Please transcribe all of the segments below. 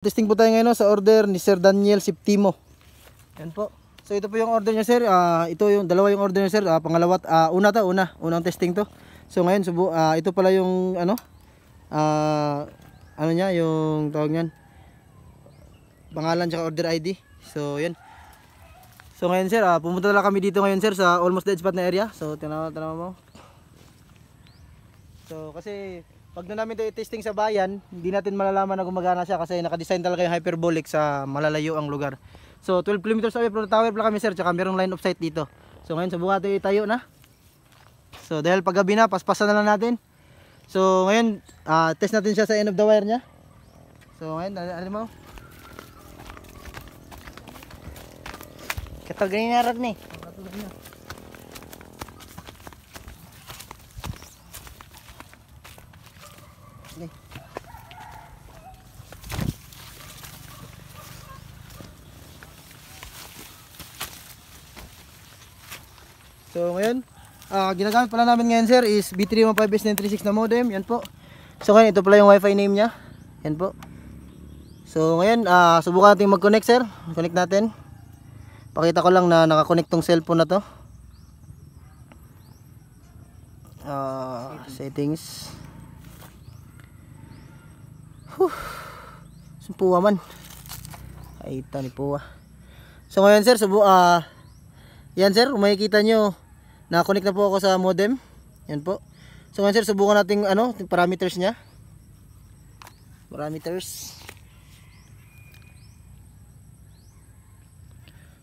Testing po tayo ngayon sa order ni Sir Daniel Septimo. Yan po. So ito po yung order niya sir. Uh, ito yung dalawa yung order niya sir. Uh, pangalawa uh, una ta una, unang testing to. So ngayon subo uh, ito pala yung ano uh, ano niya yung tawag niyan. Pangalan tsaka order ID. So yan. So ngayon sir, uh, pumunta na kami dito ngayon sir sa almost dead spot na area. So tanaw tanaw mo. So kasi pag na namin tayo testing sa bayan, hindi natin malalaman na gumagana siya kasi nakadesign talaga yung hyperbolic sa malalayo ang lugar. So 12 kilometers away from the tower pala kami sir, tsaka merong line of sight dito. So ngayon subukan buhat tayo na. So dahil pag gabi na, paspasan na lang natin. So ngayon, uh, test natin siya sa end of the wire niya. So ngayon, alam mo. Katag na yung harap ni. Katag na. So ngayon, uh, ginagamit pala namin ngayon sir is B315S936 na modem. Yan po. So ngayon, ito pala yung wifi name niya. Yan po. So ngayon, uh, subukan natin mag-connect sir. Connect natin. Pakita ko lang na nakakonect tong cellphone na to. Uh, settings. Whew. Sumpuwa man. Ay, tani po ah. So ngayon sir, subo, uh, yan sir, makikita nyo, na-connect na po ako sa modem. Yan po. So ngayon sir, subukan natin ano, parameters niya. Parameters.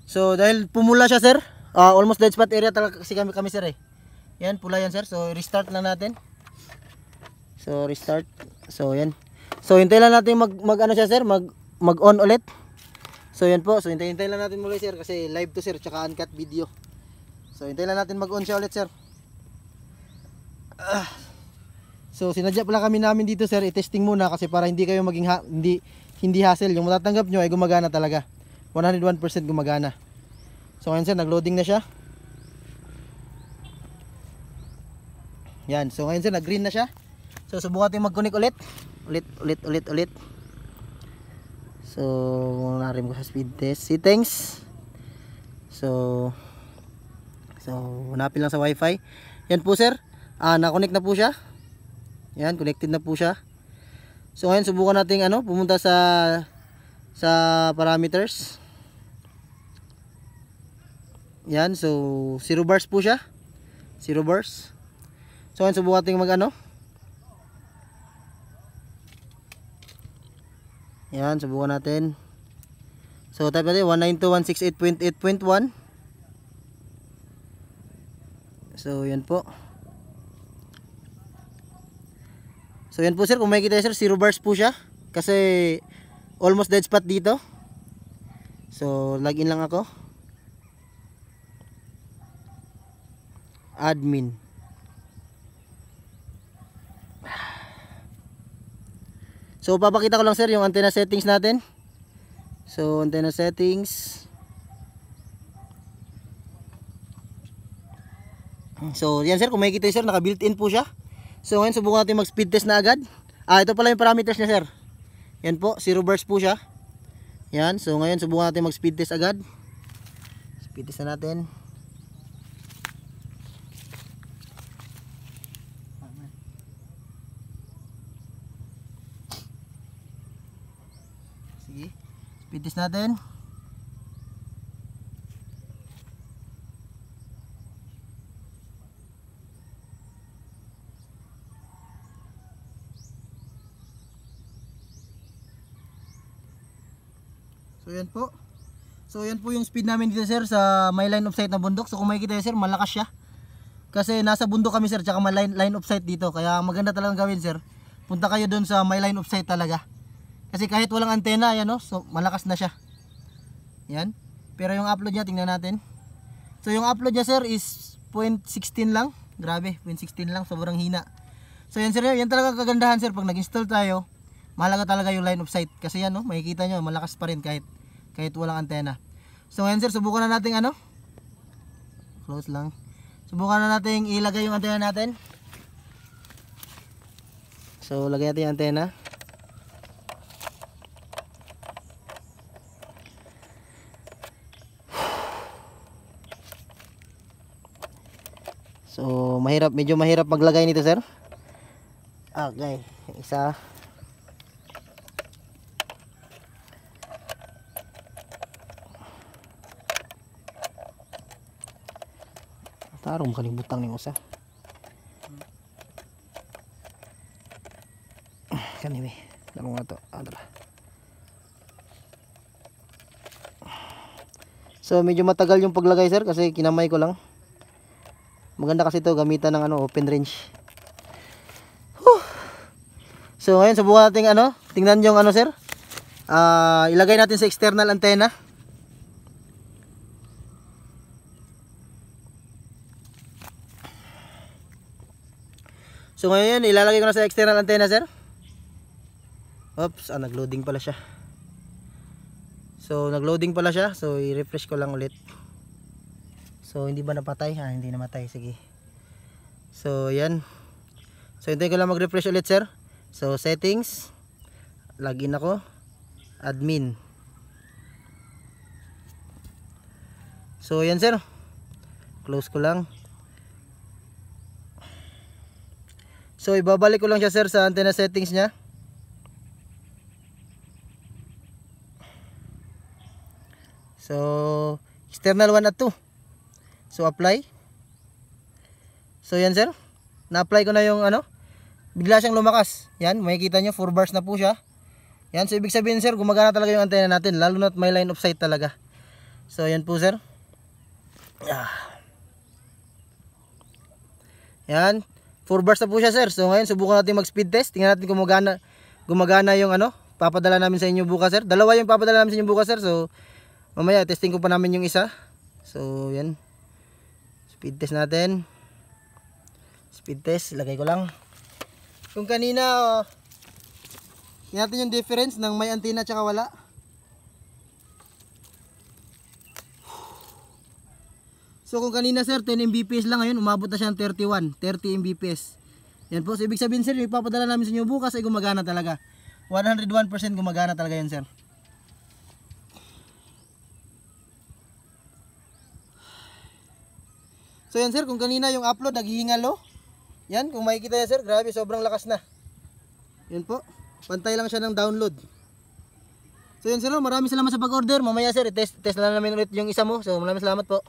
So dahil pumula siya sir, uh, almost dead spot area talaga kasi kami, kami sir eh. Yan, pula yan sir. So restart lang natin. So restart. So yan. So hintayin lang natin mag, mag ano siya sir, mag mag on ulit. So yan po. So hintayin lang natin muli sir kasi live to sir tsaka uncut video. So hintayin lang natin mag-on siya ulit sir. Ah. So sinadya pala kami namin dito sir, i-testing muna kasi para hindi kayo maging ha hindi hindi hassle. Yung matatanggap nyo ay gumagana talaga. 101% gumagana. So ngayon sir, nag-loading na siya. Yan. So ngayon sir, nag-green na siya. So subukan natin mag-connect ulit. Ulit, ulit, ulit, ulit. So, narim ko sa speed test See, thanks. So, So, hanapin lang sa wifi. Yan po sir. Ah, na-connect na po siya. Yan, connected na po siya. So, ngayon subukan nating ano, pumunta sa sa parameters. Yan, so 0 bars po siya. 0 bars. So, ngayon subukan nating mag-ano. Yan, subukan natin. So, type natin 192.168.8.1 So, yun po. So, yun po sir. Kung makikita sir, zero bars po siya. Kasi, almost dead spot dito. So, in lang ako. Admin. So, papakita ko lang sir yung antenna settings natin. So, antenna settings. So yan sir, kung makikita sir, naka built in po siya. So ngayon subukan natin mag speed test na agad. Ah, ito pala yung parameters niya sir. Yan po, 0 burst po siya. Yan, so ngayon subukan natin mag speed test agad. Speed test na natin. Sige. Speed test natin. So yan po. So yan po yung speed namin dito sir sa may line of sight na bundok. So kung makikita sir, malakas siya. Kasi nasa bundok kami sir, tsaka may line, line of sight dito. Kaya maganda talagang gawin sir. Punta kayo doon sa may line of sight talaga. Kasi kahit walang antena, yan No? So malakas na siya. Yan. Pero yung upload niya, tingnan natin. So yung upload niya sir is 0.16 lang. Grabe, 0.16 lang. Sobrang hina. So yan sir, yan talaga kagandahan sir. Pag nag-install tayo, mahalaga talaga yung line of sight. Kasi yan, no, makikita niyo malakas pa rin kahit kahit walang antena. So ngayon sir, subukan na natin ano? Close lang. Subukan na natin ilagay yung antena natin. So lagay natin yung antena. So mahirap, medyo mahirap maglagay nito sir. Okay, isa. Tarong kalibutang ni usa. Kanimi, dalo nga to. Adra. So medyo matagal yung paglagay sir kasi kinamay ko lang. Maganda kasi ito gamitan ng ano open range. So ngayon subukan natin ano, tingnan yung ano sir. Uh, ilagay natin sa external antenna. So ngayon, ilalagay ko na sa external antenna, sir. Oops, ah, nagloading pala siya. So nagloading pala siya. So i-refresh ko lang ulit. So hindi ba napatay? Ah, hindi namatay. Sige. So yan. So hintayin ko lang mag-refresh ulit, sir. So settings, login ako, admin. So yan, sir. Close ko lang. So ibabalik ko lang siya sir sa antenna settings niya. So external 1 at 2. So apply. So yan sir. Na-apply ko na yung ano. Bigla siyang lumakas. Yan, makikita niyo 4 bars na po siya. Yan, so ibig sabihin sir, gumagana talaga yung antenna natin lalo na't may line of sight talaga. So yan po sir. Ah. Yan. 4 bars na po siya sir. So ngayon subukan natin mag speed test. Tingnan natin kung gumagana, gumagana yung ano. Papadala namin sa inyo bukas sir. Dalawa yung papadala namin sa inyo bukas sir. So mamaya testing ko pa namin yung isa. So yan. Speed test natin. Speed test. Lagay ko lang. Kung kanina oh, natin yung difference ng may antenna tsaka wala. So kung kanina sir 10 Mbps lang ngayon umabot na siya ng 31, 30 Mbps. Yan po. So ibig sabihin sir, ipapadala namin sa inyo bukas ay gumagana talaga. 101% gumagana talaga yan sir. So yan sir, kung kanina yung upload naghihingalo. Yan, kung makikita niya sir, grabe sobrang lakas na. Yan po. Pantay lang siya ng download. So yan sir, oh, maraming salamat sa pag-order. Mamaya sir, test, test na lang namin ulit yung isa mo. So maraming salamat po.